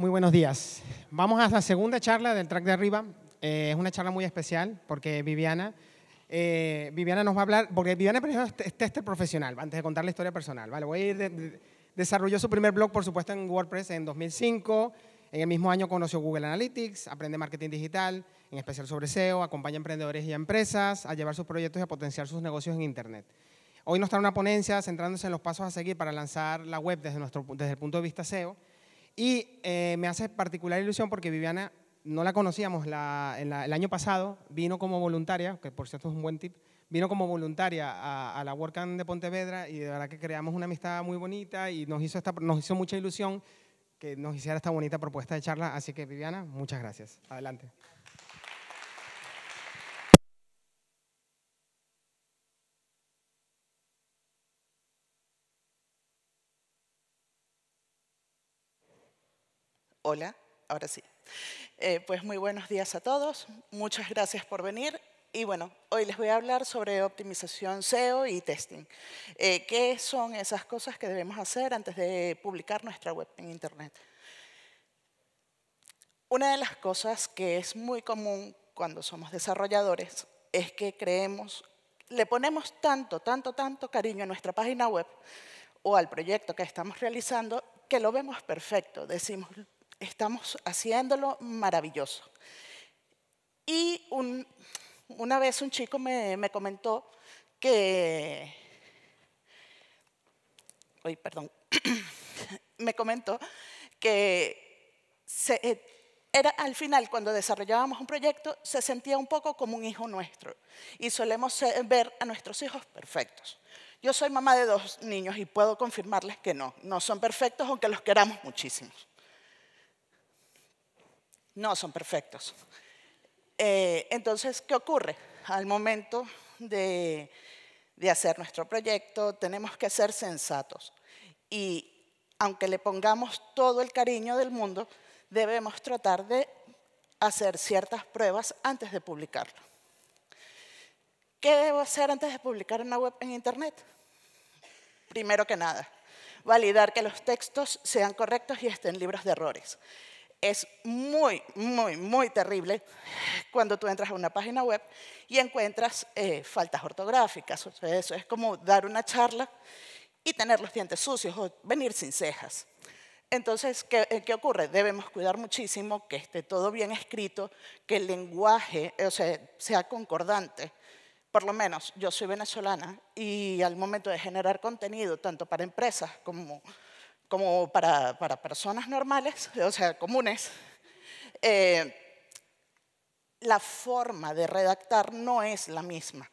Muy buenos días. Vamos a la segunda charla del track de arriba. Eh, es una charla muy especial porque Viviana, eh, Viviana nos va a hablar, porque Viviana es tester profesional, antes de contar la historia personal. Vale, voy a ir desarrolló su primer blog, por supuesto, en WordPress en 2005. En el mismo año conoció Google Analytics, aprende marketing digital, en especial sobre SEO, acompaña a emprendedores y a empresas a llevar sus proyectos y a potenciar sus negocios en Internet. Hoy nos trae una ponencia centrándose en los pasos a seguir para lanzar la web desde, nuestro, desde el punto de vista SEO y eh, me hace particular ilusión porque Viviana no la conocíamos el año pasado, vino como voluntaria, que por cierto es un buen tip, vino como voluntaria a, la WordCamp de Pontevedra y de verdad que creamos una amistad muy bonita y nos hizo, esta, nos hizo mucha ilusión que nos hiciera esta bonita propuesta de charla. Así que Viviana, muchas gracias. Adelante. Hola, ahora sí. Eh, pues muy buenos días a todos. Muchas gracias por venir. Y bueno, hoy les voy a hablar sobre optimización SEO y testing. Eh, ¿Qué son esas cosas que debemos hacer antes de publicar nuestra web en Internet? Una de las cosas que es muy común cuando somos desarrolladores es que creemos, le ponemos tanto, tanto, tanto cariño a nuestra página web o al proyecto que estamos realizando que lo vemos perfecto. Decimos, Estamos haciéndolo maravilloso. Y una vez un chico me, comentó que, hoy perdón, me comentó que eh, era al final, cuando desarrollábamos un proyecto, se sentía un poco como un hijo nuestro y solemos ver a nuestros hijos perfectos. Yo soy mamá de dos niños y puedo confirmarles que no, no son perfectos aunque los queramos muchísimos no son perfectos. Eh, entonces, ¿qué ocurre? Al momento de, hacer nuestro proyecto tenemos que ser sensatos y aunque le pongamos todo el cariño del mundo, debemos tratar de hacer ciertas pruebas antes de publicarlo. ¿Qué debo hacer antes de publicar una web en Internet? Primero que nada, validar que los textos sean correctos y estén libres de errores. Es muy, muy, muy terrible cuando tú entras a una página web y encuentras eh, faltas ortográficas. O eso es como dar una charla y tener los dientes sucios o venir sin cejas. Entonces, ¿qué, eh, ocurre? Debemos cuidar muchísimo que esté todo bien escrito, que el lenguaje eh, sea, sea concordante. Por lo menos, yo soy venezolana y al momento de generar contenido, tanto para empresas como como para, personas normales, o sea, comunes, eh, la forma de redactar no es la misma.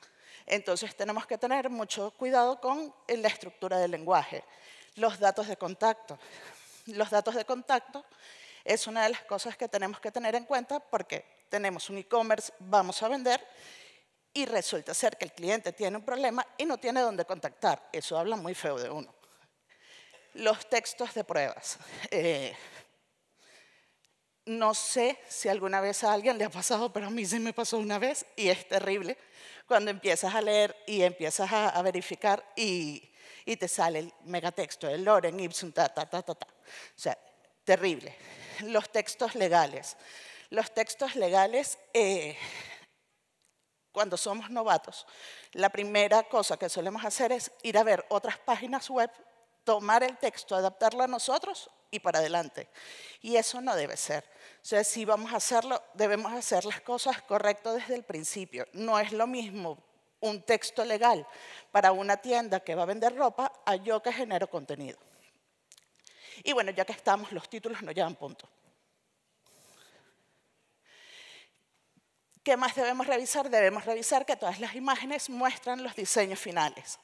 Entonces tenemos que tener mucho cuidado con la estructura del lenguaje, los datos de contacto. Los datos de contacto es una de las cosas que tenemos que tener en cuenta porque tenemos un e-commerce, vamos a vender y resulta ser que el cliente tiene un problema y no tiene dónde contactar. Eso habla muy feo de uno los textos de pruebas. Eh, no sé si alguna vez a alguien le ha pasado, pero a mí sí me pasó una vez y es terrible cuando empiezas a leer y empiezas a, verificar y, te sale el megatexto, el Loren, Ibsen, ta, ta, ta, ta, ta. O sea, terrible. Los textos legales. Los textos legales, eh, cuando somos novatos, la primera cosa que solemos hacer es ir a ver otras páginas web tomar el texto, adaptarlo a nosotros y para adelante. Y eso no debe ser. O sea, si vamos a hacerlo, debemos hacer las cosas correcto desde el principio. No es lo mismo un texto legal para una tienda que va a vender ropa a yo que genero contenido. Y bueno, ya que estamos, los títulos no llevan punto. ¿Qué más debemos revisar? Debemos revisar que todas las imágenes muestran los diseños finales.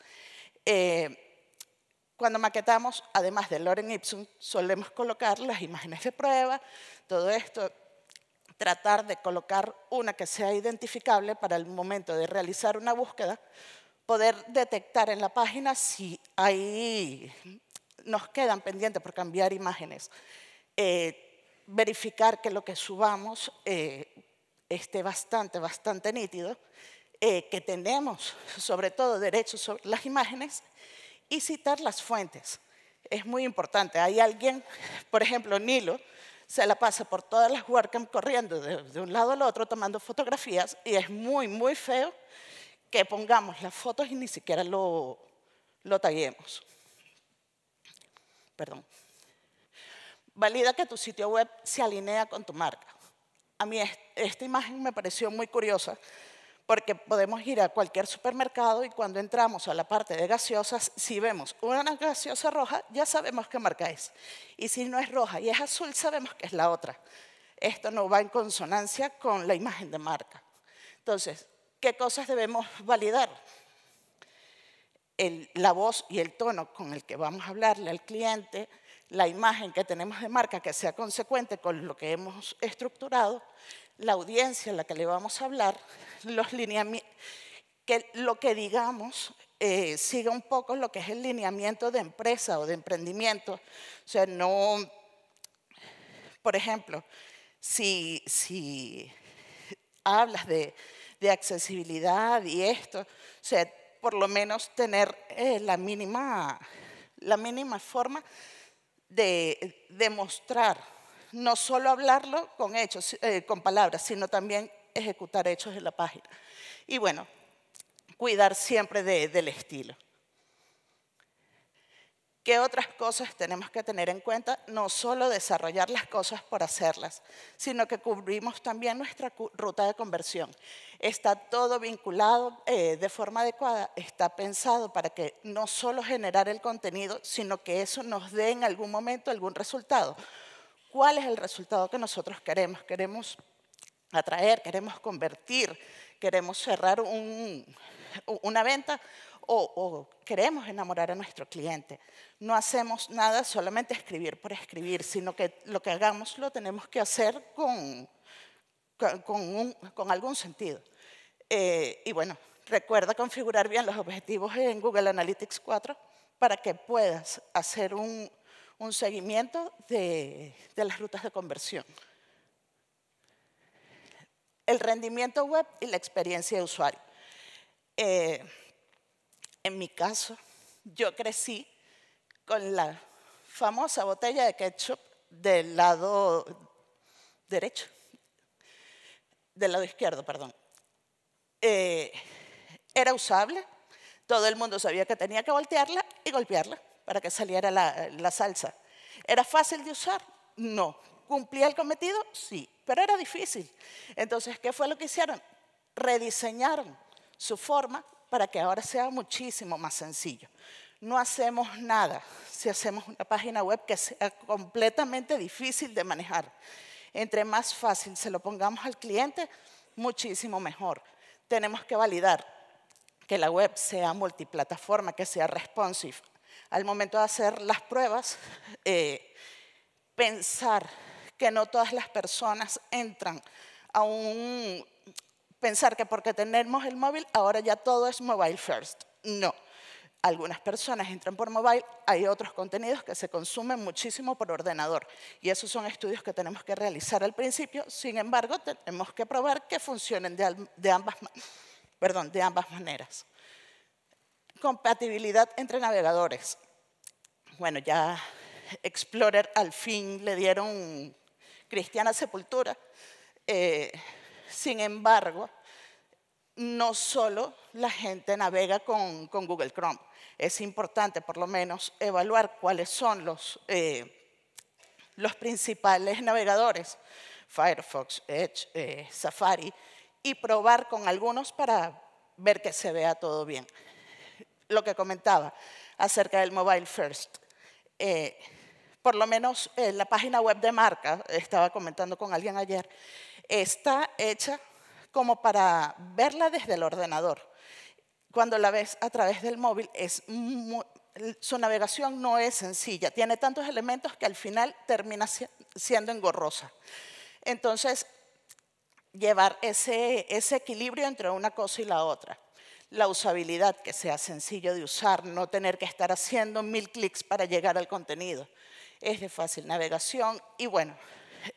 Eh, cuando maquetamos, además del Loren Ipsum, solemos colocar las imágenes de prueba, todo esto, tratar de colocar una que sea identificable para el momento de realizar una búsqueda, poder detectar en la página si ahí nos quedan pendientes por cambiar imágenes, eh, verificar que lo que subamos eh, esté bastante, bastante nítido, eh, que tenemos sobre todo derechos sobre las imágenes y citar las fuentes. Es muy importante. Hay alguien, por ejemplo, Nilo, se la pasa por todas las WordCamp corriendo de, un lado al otro tomando fotografías y es muy, muy feo que pongamos las fotos y ni siquiera lo, lo Perdón. Valida que tu sitio web se alinea con tu marca. A mí esta imagen me pareció muy curiosa porque podemos ir a cualquier supermercado y cuando entramos a la parte de gaseosas, si vemos una gaseosa roja, ya sabemos qué marca es. Y si no es roja y es azul, sabemos que es la otra. Esto no va en consonancia con la imagen de marca. Entonces, ¿qué cosas debemos validar? la voz y el tono con el que vamos a hablarle al cliente, la imagen que tenemos de marca que sea consecuente con lo que hemos estructurado, la audiencia a la que le vamos a hablar, los que lo que digamos eh, siga un poco lo que es el lineamiento de empresa o de emprendimiento. O sea, no, por ejemplo, si, si hablas de, accesibilidad y esto, o por lo menos tener eh, la, mínima, la mínima forma de demostrar, no solo hablarlo con hechos, eh, con palabras, sino también ejecutar hechos en la página. Y bueno, cuidar siempre del estilo. ¿Qué otras cosas tenemos que tener en cuenta? No solo desarrollar las cosas por hacerlas, sino que cubrimos también nuestra ruta de conversión. Está todo vinculado eh, de forma adecuada, está pensado para que no solo generar el contenido, sino que eso nos dé en algún momento algún resultado. ¿Cuál es el resultado que nosotros queremos? Queremos atraer, queremos convertir, queremos cerrar una venta o, queremos enamorar a nuestro cliente. No hacemos nada solamente escribir por escribir, sino que lo que hagamos lo tenemos que hacer con, algún sentido. Eh, y bueno, recuerda configurar bien los objetivos en Google Analytics 4 para que puedas hacer un, seguimiento de, las rutas de conversión. El rendimiento web y la experiencia de usuario. Eh, en mi caso, yo crecí con la famosa botella de ketchup del lado derecho, del lado izquierdo, perdón. Eh, era usable, todo el mundo sabía que tenía que voltearla y golpearla para que saliera la, la salsa. ¿Era fácil de usar? No. ¿Cumplía el cometido? Sí, pero era difícil. Entonces, ¿qué fue lo que hicieron? Rediseñaron su forma para que ahora sea muchísimo más sencillo. No hacemos nada si hacemos una página web que sea completamente difícil de manejar. Entre más fácil se lo pongamos al cliente, muchísimo mejor. Tenemos que validar que la web sea multiplataforma, que sea responsive. Al momento de hacer las pruebas, eh, pensar que no todas las personas entran a un, pensar que porque tenemos el móvil ahora ya todo es mobile first. No. Algunas personas entran por mobile, hay otros contenidos que se consumen muchísimo por ordenador. Y esos son estudios que tenemos que realizar al principio. Sin embargo, tenemos que probar que funcionen de, ambas, perdón, de ambas maneras. Compatibilidad entre navegadores. Bueno, ya Explorer al fin le dieron cristiana sepultura. Eh, sin embargo, no solo la gente navega con, Google Chrome. Es importante por lo menos evaluar cuáles son los, eh, los principales navegadores, Firefox, Edge, eh, Safari, y probar con algunos para ver que se vea todo bien. Lo que comentaba acerca del mobile first. Eh, por lo menos la página web de marca, estaba comentando con alguien ayer, está hecha como para verla desde el ordenador. Cuando la ves a través del móvil, es su navegación no es sencilla. Tiene tantos elementos que al final termina siendo engorrosa. Entonces, llevar ese equilibrio entre una cosa y la otra la usabilidad, que sea sencillo de usar, no tener que estar haciendo mil clics para llegar al contenido. Es de fácil navegación y bueno,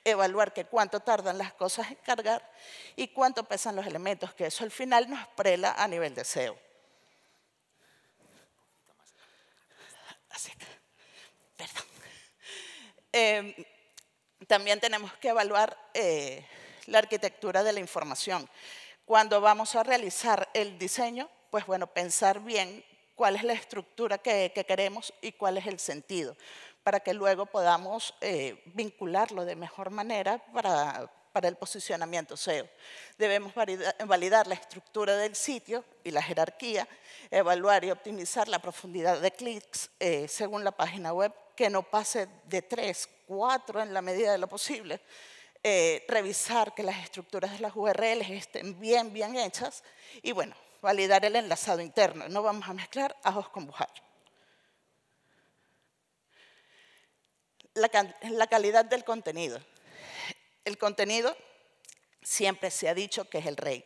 evaluar que cuánto tardan las cosas en cargar y cuánto pesan los elementos, que eso al final nos prela a nivel de SEO. Em, también tenemos que evaluar eh, la arquitectura de la información. Cuando vamos a realizar el diseño, pues bueno, pensar bien cuál es la estructura que queremos y cuál es el sentido para que luego podamos eh, vincularlo de mejor manera para, para el posicionamiento SEO. Debemos validar la estructura del sitio y la jerarquía, evaluar y optimizar la profundidad de clics eh, según la página web, que no pase de tres, cuatro en la medida de lo posible, eh, revisar que las estructuras de las URLs estén bien, bien hechas y bueno, validar el enlazado interno. No vamos a mezclar ajos con bujar. la, calidad del contenido. El contenido siempre se ha dicho que es el rey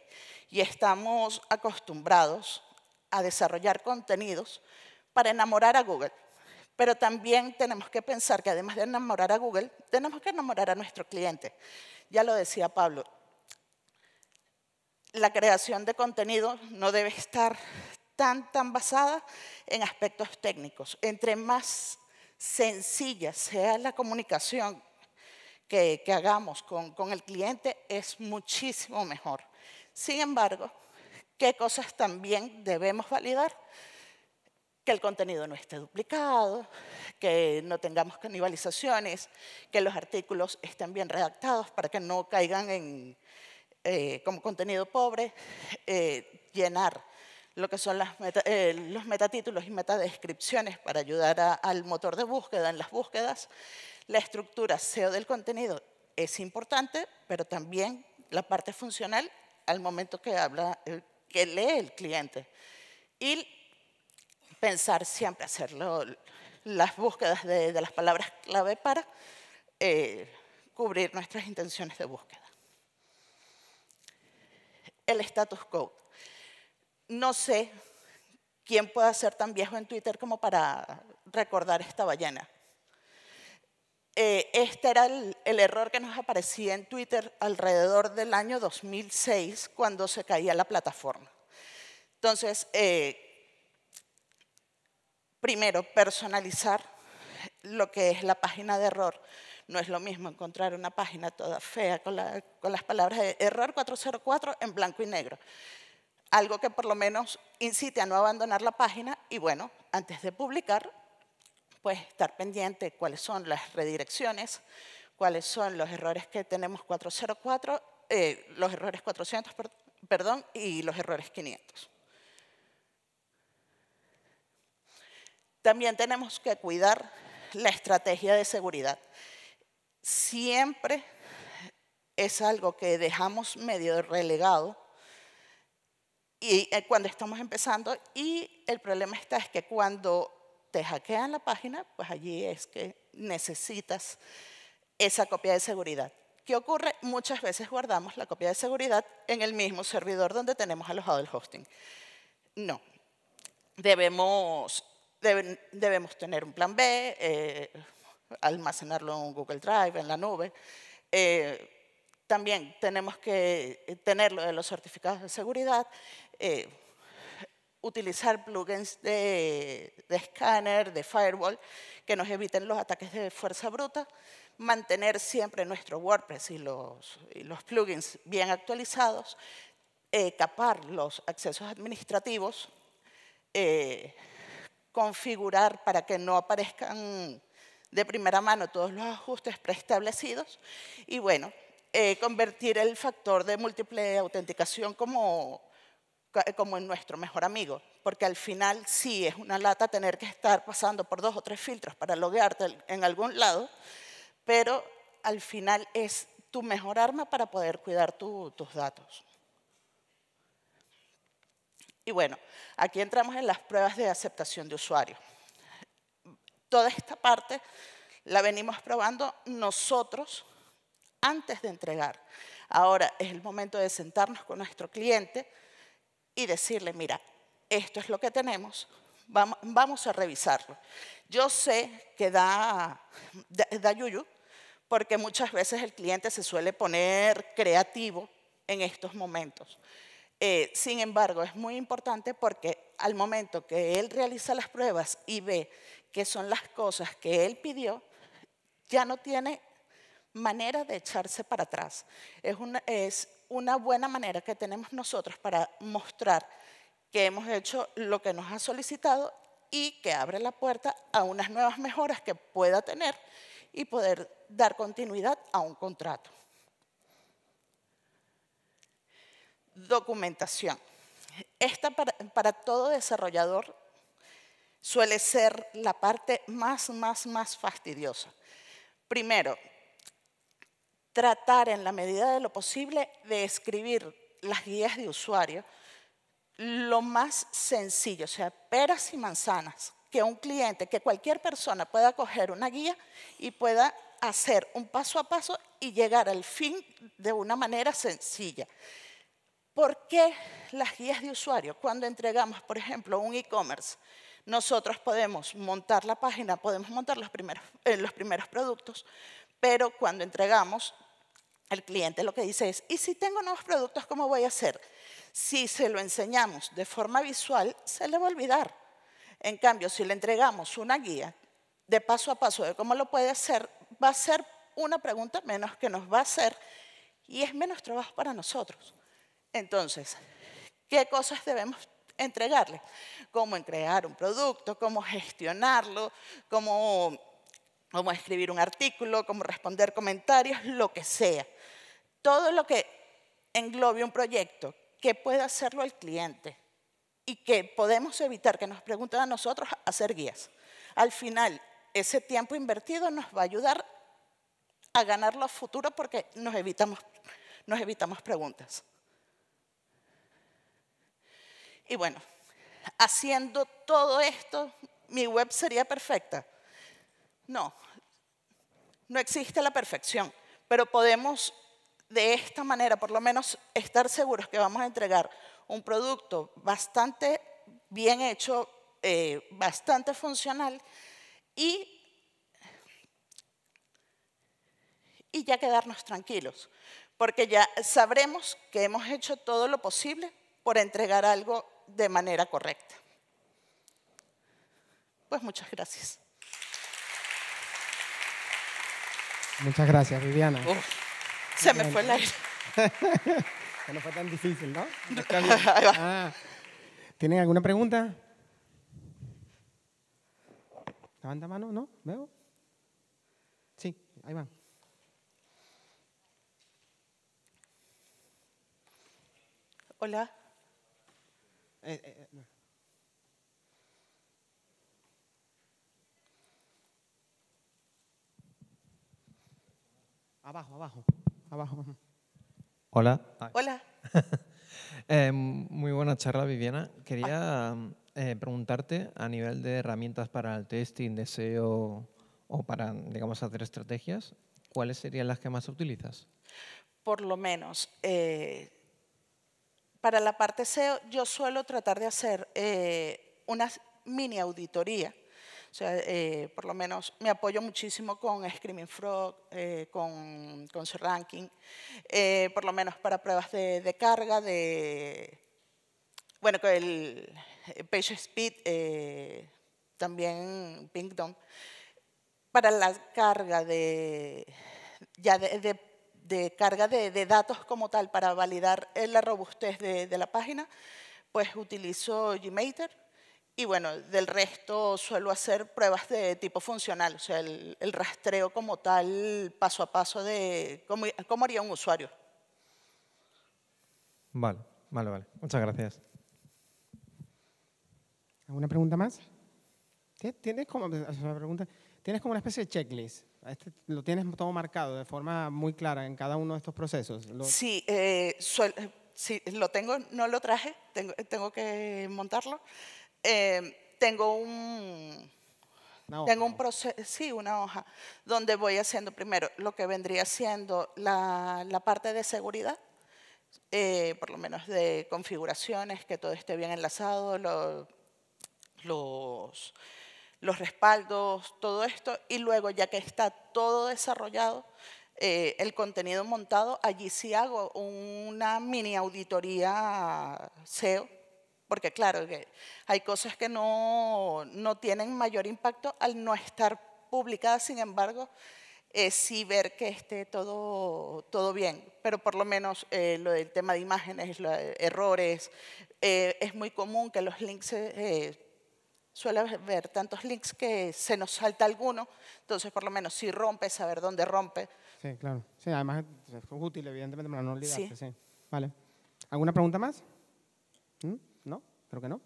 y estamos acostumbrados a desarrollar contenidos para enamorar a Google. Pero también tenemos que pensar que además de enamorar a Google, tenemos que enamorar a nuestro cliente. Ya lo decía Pablo, la creación de contenido no debe estar tan, tan basada en aspectos técnicos. Entre más sencilla sea la comunicación que, hagamos con, el cliente, es muchísimo mejor. Sin embargo, ¿qué cosas también debemos validar? que el contenido no esté duplicado, que no tengamos canibalizaciones, que los artículos estén bien redactados para que no caigan en, eh, como contenido pobre, eh, llenar lo que son eh, los metatítulos y metadescripciones para ayudar al motor de búsqueda en las búsquedas. La estructura SEO del contenido es importante, pero también la parte funcional al momento que, habla, que lee el cliente. Y pensar siempre, hacerlo las búsquedas de, las palabras clave para eh, cubrir nuestras intenciones de búsqueda. El status code no sé quién puede ser tan viejo en Twitter como para recordar esta ballena. Eh, este era el, error que nos aparecía en Twitter alrededor del año 2006, cuando se caía la plataforma. Entonces, eh, primero, personalizar lo que es la página de error. No es lo mismo encontrar una página toda fea con las palabras de error 404 en blanco y negro algo que por lo menos incite a no abandonar la página y bueno, antes de publicar, pues estar pendiente cuáles son las redirecciones, cuáles son los errores que tenemos 404, eh, los errores 400, perdón, y los errores 500. También tenemos que cuidar la estrategia de seguridad. Siempre es algo que dejamos medio relegado y eh, cuando estamos empezando y el problema está es que cuando te hackean la página, pues allí es que necesitas esa copia de seguridad. ¿Qué ocurre? Muchas veces guardamos la copia de seguridad en el mismo servidor donde tenemos alojado el hosting. No. Debemos, debemos tener un plan B, eh, almacenarlo en Google Drive, en la nube. Eh, también tenemos que eh, tener lo de los certificados de seguridad, eh, utilizar plugins de, escáner, de firewall, que nos eviten los ataques de fuerza bruta, mantener siempre nuestro WordPress y los, plugins bien actualizados, eh, capar los accesos administrativos, configurar para que no aparezcan de primera mano todos los ajustes preestablecidos y bueno, eh, convertir el factor de múltiple autenticación como, en nuestro mejor amigo, porque al final sí es una lata tener que estar pasando por dos o tres filtros para loguearte en algún lado, pero al final es tu mejor arma para poder cuidar tus datos. Y bueno, aquí entramos en las pruebas de aceptación de usuario. Toda esta parte la venimos probando nosotros antes de entregar. Ahora es el momento de sentarnos con nuestro cliente y decirle, mira, esto es lo que tenemos, vamos, a revisarlo. Yo sé que da, da, yuyu, porque muchas veces el cliente se suele poner creativo en estos momentos. Eh, sin embargo, es muy importante porque al momento que él realiza las pruebas y ve que son las cosas que él pidió, ya no tiene manera de echarse para atrás. Es una, es una buena manera que tenemos nosotros para mostrar que hemos hecho lo que nos ha solicitado y que abre la puerta a unas nuevas mejoras que pueda tener y poder dar continuidad a un contrato. Documentación. Esta para todo desarrollador suele ser la parte más, más, más fastidiosa. Primero, tratar en la medida de lo posible de escribir las guías de usuario lo más sencillo, o sea, peras y manzanas, que un cliente, que cualquier persona pueda coger una guía y pueda hacer un paso a paso y llegar al fin de una manera sencilla. ¿Por qué las guías de usuario? Cuando entregamos, por ejemplo, un e-commerce, nosotros podemos montar la página, podemos montar los primeros, eh, los primeros productos, pero cuando entregamos, el cliente lo que dice es, ¿y si tengo nuevos productos, cómo voy a hacer? Si se lo enseñamos de forma visual, se le va a olvidar. En cambio, si le entregamos una guía de paso a paso de cómo lo puede hacer, va a ser una pregunta menos que nos va a hacer y es menos trabajo para nosotros. Entonces, ¿qué cosas debemos entregarle? Cómo crear un producto, cómo gestionarlo, cómo cómo escribir un artículo, cómo responder comentarios, lo que sea. Todo lo que englobe un proyecto, que pueda hacerlo el cliente y que podemos evitar que nos pregunten a nosotros hacer guías. Al final, ese tiempo invertido nos va a ayudar a ganar los futuros porque nos evitamos, nos evitamos preguntas. Y bueno, haciendo todo esto, mi web sería perfecta. No, no existe la perfección, pero podemos de esta manera por lo menos estar seguros que vamos a entregar un producto bastante bien hecho, eh, bastante funcional y y ya quedarnos tranquilos, porque ya sabremos que hemos hecho todo lo posible por entregar algo de manera correcta. Pues muchas gracias. Muchas gracias, Viviana. se me fue el aire. que no fue tan difícil, ¿no? Está va. Ah. ¿Tienen alguna pregunta? Levanta mano, ¿no? ¿Veo? Sí, ahí van. Hola. Eh, eh, eh, Abajo, abajo, abajo. Hola. Hola. Eh, muy buena charla, Viviana. Quería ah. eh, preguntarte a nivel de herramientas para el testing, SEO o para, digamos, hacer estrategias, ¿cuáles serían las que más utilizas? Por lo menos, eh, para la parte SEO yo suelo tratar de hacer una mini auditoría o sea, eh, por lo menos me apoyo muchísimo con Screaming Frog, eh, con, con su ranking, eh, por lo menos para pruebas de, carga, de... Bueno, con el Page Speed, también Pingdom. para la carga de... Ya de, carga de, datos como tal para validar la robustez de, de la página, pues utilizo Gmater, y bueno, del resto suelo hacer pruebas de tipo funcional, o sea, el, rastreo como tal, paso a paso de cómo, cómo, haría un usuario. Vale, vale, vale. Muchas gracias. ¿Alguna pregunta más? Tienes como, tienes como una especie de checklist. Este lo tienes todo marcado de forma muy clara en cada uno de estos procesos. Eh, sí, lo tengo, no lo traje, tengo que montarlo. Em, tengo un... Una hoja, tengo un proceso, sí, una hoja, donde voy haciendo primero lo que vendría siendo la, la parte de seguridad, eh, por lo menos de configuraciones, que todo esté bien enlazado, los, los respaldos, todo esto, y luego ya que está todo desarrollado, eh, el contenido montado, allí sí hago una mini auditoría eh, SEO porque claro, hay cosas que no, no tienen mayor impacto al no estar publicadas, sin embargo, sí ver que esté todo, todo bien, pero por lo menos eh, lo del tema de imágenes, errores, eh, es muy común que los links, eh, suele haber tantos links que se nos salta alguno, entonces por lo menos si rompe, saber dónde rompe. Sí, claro. Sí, además es útil, evidentemente, para no olvidarse. Vale. ¿Alguna pregunta más? ¿Mm? creo que no.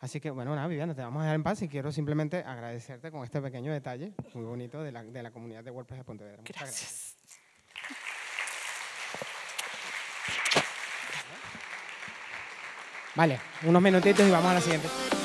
Así que, bueno, nada, Viviana, te vamos a dejar en paz y quiero simplemente agradecerte con este pequeño detalle muy bonito de la, de la comunidad de WordPress de Pontevedra. Muchas gracias. Vale, unos minutitos y vamos a la siguiente.